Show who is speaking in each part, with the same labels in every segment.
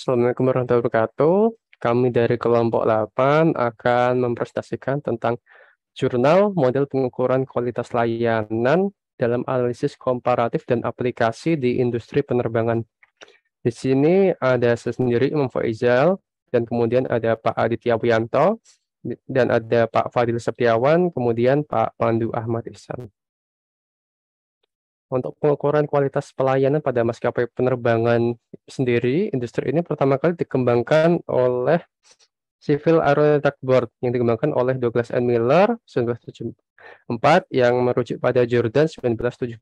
Speaker 1: Assalamualaikum warahmatullahi wabarakatuh. Kami dari kelompok 8 akan mempresentasikan tentang jurnal model pengukuran kualitas layanan dalam analisis komparatif dan aplikasi di industri penerbangan. Di sini ada saya sendiri, Imam Faizal, dan kemudian ada Pak Aditya Wianto, dan ada Pak Fadil Setiawan, kemudian Pak Pandu Ahmad Ihsan. Untuk pengukuran kualitas pelayanan pada maskapai penerbangan sendiri, industri ini pertama kali dikembangkan oleh Civil Aeronautic Board yang dikembangkan oleh Douglas N. Miller 1974 yang merujuk pada Jordan 1970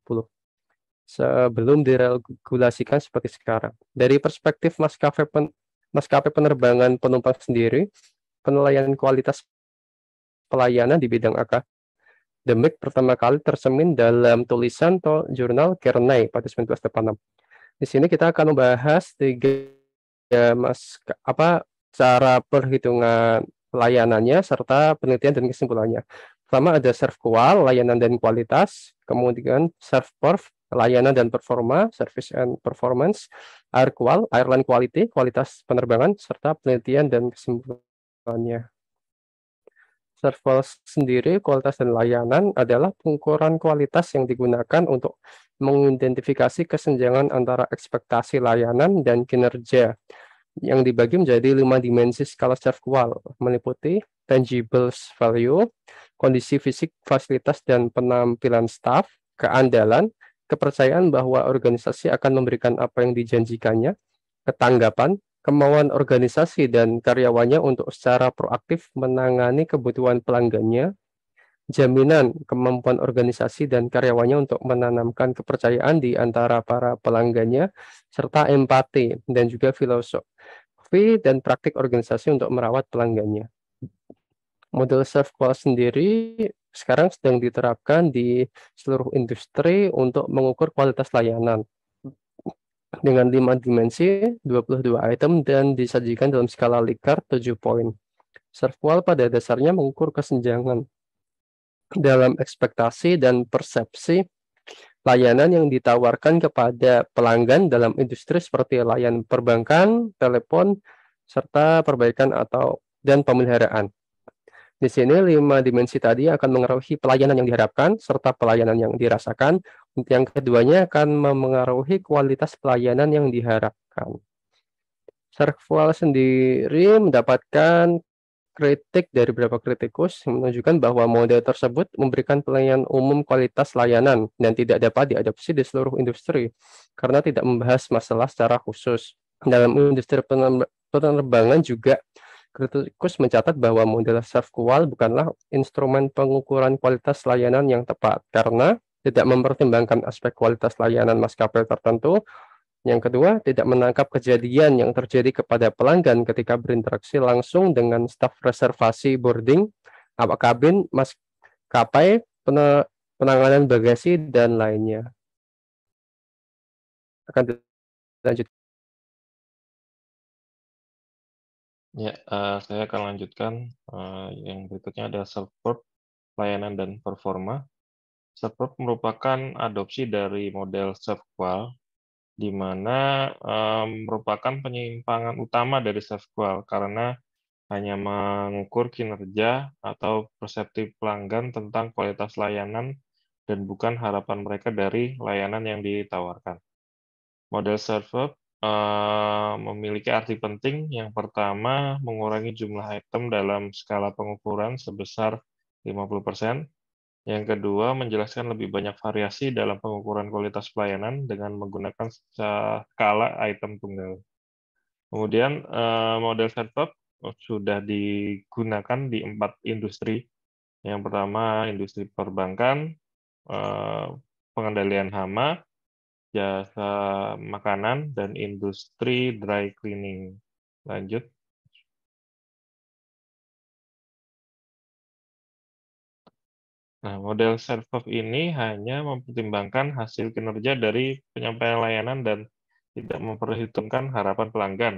Speaker 1: sebelum diregulasikan seperti sekarang. Dari perspektif maskapai pen, maskapai penerbangan penumpang sendiri, penilaian kualitas pelayanan di bidang AK The pertama kali tersemin dalam tulisan atau jurnal Carney pada 1986. Di sini kita akan membahas tiga ya, mas apa cara perhitungan layanannya serta penelitian dan kesimpulannya. Pertama ada serve qual, layanan dan kualitas, kemudian serve perf, layanan dan performa, service and performance, air qual, airline quality, kualitas penerbangan, serta penelitian dan kesimpulannya. Service sendiri, kualitas dan layanan adalah pengukuran kualitas yang digunakan untuk mengidentifikasi kesenjangan antara ekspektasi layanan dan kinerja yang dibagi menjadi lima dimensi skala qual meliputi tangible value, kondisi fisik, fasilitas, dan penampilan staff, keandalan, kepercayaan bahwa organisasi akan memberikan apa yang dijanjikannya, ketanggapan, kemauan organisasi dan karyawannya untuk secara proaktif menangani kebutuhan pelanggannya, jaminan kemampuan organisasi dan karyawannya untuk menanamkan kepercayaan di antara para pelanggannya, serta empati dan juga filosofi dan praktik organisasi untuk merawat pelanggannya. Model self call sendiri sekarang sedang diterapkan di seluruh industri untuk mengukur kualitas layanan dengan 5 dimensi, 22 item, dan disajikan dalam skala likar 7 poin. Serve pada dasarnya mengukur kesenjangan dalam ekspektasi dan persepsi layanan yang ditawarkan kepada pelanggan dalam industri seperti layanan perbankan, telepon, serta perbaikan atau dan pemeliharaan. Di sini, lima dimensi tadi akan mengaruhi pelayanan yang diharapkan, serta pelayanan yang dirasakan yang keduanya akan memengaruhi kualitas pelayanan yang diharapkan. Serval sendiri mendapatkan kritik dari beberapa kritikus menunjukkan bahwa model tersebut memberikan pelayanan umum kualitas layanan dan tidak dapat diadopsi di seluruh industri karena tidak membahas masalah secara khusus. Dalam industri penerbangan juga kritikus mencatat bahwa model self-qual bukanlah instrumen pengukuran kualitas layanan yang tepat karena tidak mempertimbangkan aspek kualitas layanan maskapai tertentu. Yang kedua, tidak menangkap kejadian yang terjadi kepada pelanggan ketika berinteraksi langsung dengan staf reservasi boarding, awak kabin, maskapai,
Speaker 2: penanganan bagasi, dan lainnya. Akan dilanjut. Ya,
Speaker 3: uh, saya akan lanjutkan. Uh, yang berikutnya ada support, layanan, dan performa. Subprop merupakan adopsi dari model SQL di mana um, merupakan penyimpangan utama dari SQL karena hanya mengukur kinerja atau persepsi pelanggan tentang kualitas layanan dan bukan harapan mereka dari layanan yang ditawarkan. Model server uh, memiliki arti penting. Yang pertama, mengurangi jumlah item dalam skala pengukuran sebesar 50%. Yang kedua, menjelaskan lebih banyak variasi dalam pengukuran kualitas pelayanan dengan menggunakan skala item tunggal. Kemudian eh, model setup sudah digunakan di empat industri. Yang pertama, industri perbankan, eh, pengendalian hama, jasa makanan, dan industri dry cleaning. Lanjut. Nah, model serve ini hanya mempertimbangkan hasil kinerja dari penyampaian layanan dan tidak memperhitungkan harapan pelanggan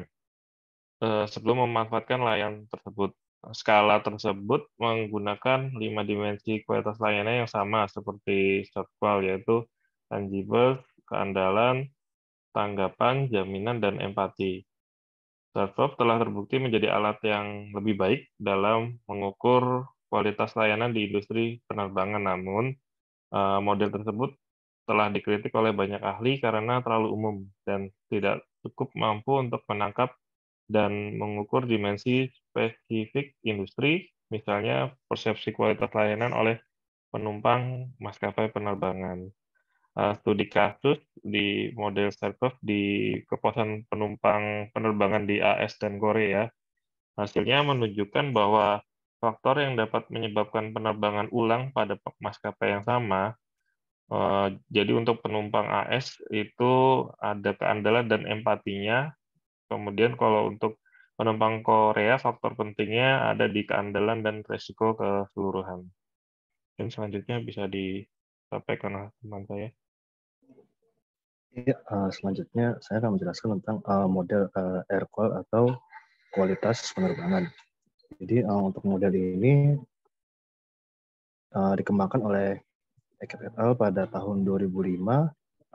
Speaker 3: eh, sebelum memanfaatkan layanan tersebut. Skala tersebut menggunakan lima dimensi kualitas layanan yang sama seperti SOCWAL, yaitu tangible, keandalan, tanggapan, jaminan, dan empati. Serve telah terbukti menjadi alat yang lebih baik dalam mengukur kualitas layanan di industri penerbangan. Namun, eh, model tersebut telah dikritik oleh banyak ahli karena terlalu umum dan tidak cukup mampu untuk menangkap dan mengukur dimensi spesifik industri, misalnya persepsi kualitas layanan oleh penumpang maskapai penerbangan. Eh, studi kasus di model Serkov di kepuasan penumpang penerbangan di AS dan Korea hasilnya menunjukkan bahwa faktor yang dapat menyebabkan penerbangan ulang pada maskapai yang sama. Eh, jadi untuk penumpang AS itu ada keandalan dan empatinya. Kemudian kalau untuk penumpang Korea faktor pentingnya ada di keandalan dan resiko keseluruhan. Dan selanjutnya bisa disampaikan teman saya. Ya, eh,
Speaker 2: selanjutnya saya akan menjelaskan tentang eh, model air call atau kualitas penerbangan. Jadi uh, untuk model ini uh, dikembangkan oleh Ekep et pada tahun 2005 uh,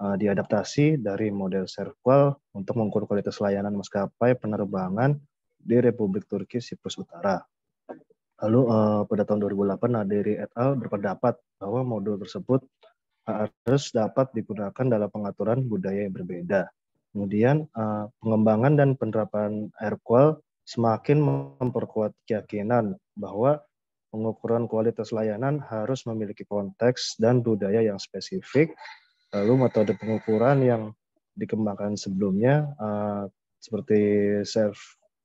Speaker 2: eh, diadaptasi dari model Serval untuk mengukur kualitas layanan maskapai penerbangan di Republik Turki Siprus Utara. Lalu uh, pada tahun 2008 Nadiri et al. berpendapat bahwa modul tersebut harus dapat digunakan dalam pengaturan budaya yang berbeda. Kemudian uh, pengembangan dan penerapan AirQual semakin memperkuat keyakinan bahwa pengukuran kualitas layanan harus memiliki konteks dan budaya yang spesifik. Lalu metode pengukuran yang dikembangkan sebelumnya uh, seperti self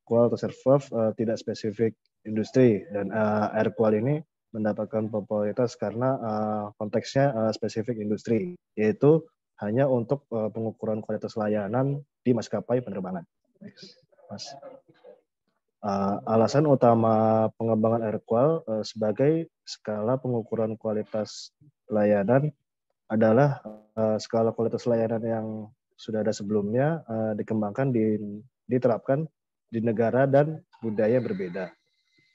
Speaker 2: qual atau self uh, tidak spesifik industri dan uh, air qual ini mendapatkan popularitas karena uh, konteksnya uh, spesifik industri yaitu hanya untuk uh, pengukuran kualitas layanan di maskapai penerbangan. Mas. Uh, alasan utama pengembangan airqual uh, sebagai skala pengukuran kualitas layanan adalah uh, skala kualitas layanan yang sudah ada sebelumnya uh, dikembangkan di, diterapkan di negara dan budaya berbeda.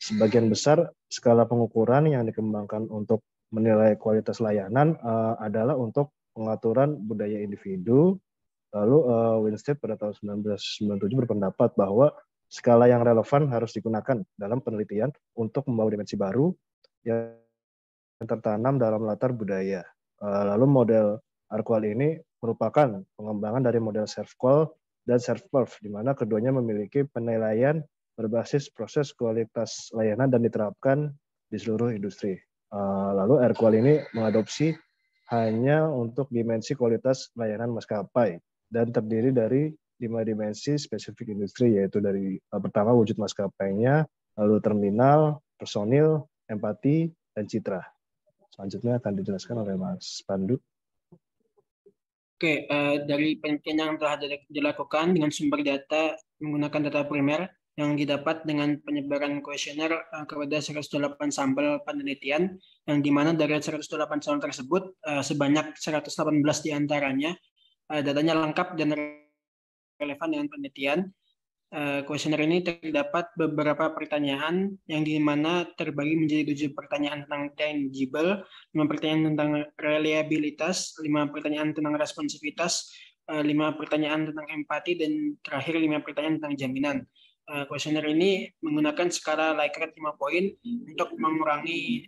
Speaker 2: Sebagian besar skala pengukuran yang dikembangkan untuk menilai kualitas layanan uh, adalah untuk pengaturan budaya individu. Lalu uh, Winstead pada tahun 1997 berpendapat bahwa skala yang relevan harus digunakan dalam penelitian untuk membawa dimensi baru yang tertanam dalam latar budaya. Eh, lalu model Arqual ini merupakan pengembangan dari model servqual dan servperf, di mana keduanya memiliki penilaian berbasis proses kualitas layanan dan diterapkan di seluruh industri. Eh, lalu Arqual ini mengadopsi hanya untuk dimensi kualitas layanan maskapai dan terdiri dari lima dimensi spesifik industri yaitu dari eh, pertama wujud maskapainya, lalu terminal, personil, empati, dan citra. Selanjutnya akan dijelaskan oleh Mas Pandu.
Speaker 4: Oke, uh, dari penelitian yang telah dilakukan dengan sumber data menggunakan data primer yang didapat dengan penyebaran kuesioner eh, kepada 108 sampel penelitian, yang dimana dari 108 sampel tersebut sebanyak 118 diantaranya datanya lengkap dan relevan dengan penelitian. Eh, kuesioner uh, ini terdapat beberapa pertanyaan yang di mana terbagi menjadi tujuh pertanyaan tentang tangible, lima pertanyaan tentang reliabilitas, lima pertanyaan tentang responsivitas, eh, lima pertanyaan tentang empati, dan terakhir lima pertanyaan tentang jaminan. Eh, kuesioner uh, ini menggunakan skala Likert 5 poin untuk mengurangi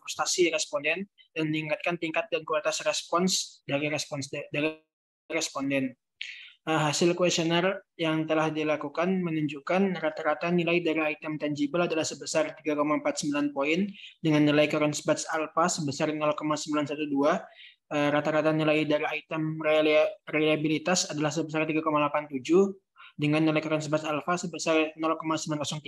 Speaker 4: frustasi responden dan meningkatkan tingkat dan kualitas respons dari responden. Eh, hasil kuesioner yang telah dilakukan menunjukkan rata-rata nilai dari item tangible adalah sebesar 3,49 poin dengan nilai current batch alpha sebesar 0,912. Eh, rata-rata nilai dari item reliabilitas adalah sebesar 3,87 dengan nilai current batch alpha sebesar 0,903.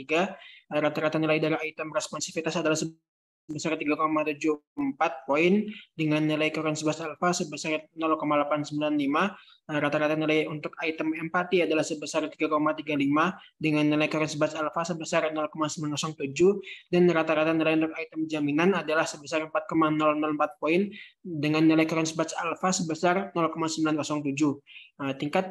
Speaker 4: Eh, rata-rata nilai dari item responsivitas adalah sebesar sebesar 3,74 poin dengan nilai korean 11 alfa sebesar 0,895. Nah, rata-rata nilai untuk item empati adalah sebesar 3,35 dengan nilai korean 11 alfa sebesar 0,907 dan rata-rata nilai untuk item jaminan adalah sebesar 4,004 poin dengan nilai korean 11 alfa sebesar 0,907. Nah, tingkat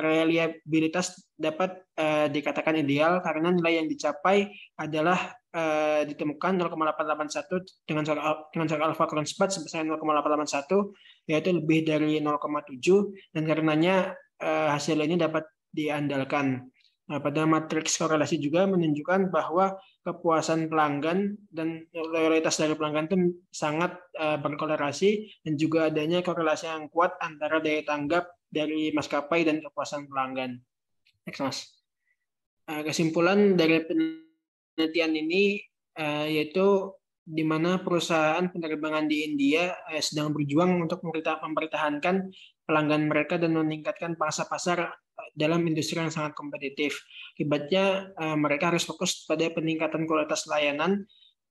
Speaker 4: reliabilitas dapat eh, dikatakan ideal karena nilai yang dicapai adalah Eh, ditemukan 0,881 dengan zat dengan alpha alfa cepat sebesar 0,881 yaitu lebih dari 0,7 dan karenanya uh, hasil ini dapat diandalkan. Nah, pada matriks korelasi juga menunjukkan bahwa kepuasan pelanggan dan loyalitas dari pelanggan itu sangat eh, berkorelasi dan juga adanya korelasi yang kuat antara daya tanggap dari maskapai dan kepuasan pelanggan. Next, Mas. kesimpulan dari pen penelitian ini uh, yaitu di mana perusahaan penerbangan di India uh, sedang berjuang untuk mempertahankan pelanggan mereka dan meningkatkan pangsa pasar eh, dalam industri yang sangat kompetitif. Akibatnya uh, mereka harus fokus pada peningkatan kualitas layanan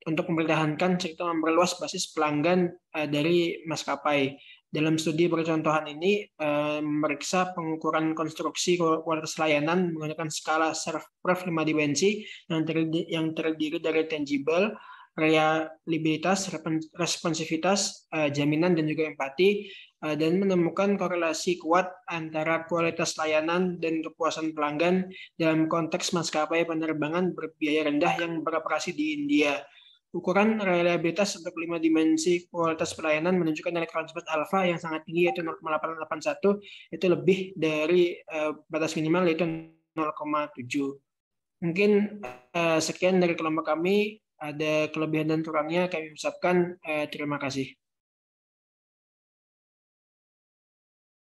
Speaker 4: untuk mempertahankan serta memperluas basis pelanggan uh, dari maskapai. Dalam studi percontohan ini eh, memeriksa pengukuran konstruksi kualitas layanan menggunakan skala serve proof 5 dimensi yang terdiri, yang terdiri dari tangible, reliabilitas, responsivitas, eh, jaminan dan juga empati eh, dan menemukan korelasi kuat antara kualitas layanan dan kepuasan pelanggan dalam konteks maskapai penerbangan berbiaya rendah yang beroperasi di India Ukuran reliabilitas untuk lima dimensi kualitas pelayanan menunjukkan nilai kualitas alfa yang sangat tinggi yaitu 0,881 itu lebih dari eh, batas minimal yaitu 0,7. Mungkin eh, sekian dari kelompok kami. Ada kelebihan dan kurangnya kami ucapkan eh, terima
Speaker 2: kasih.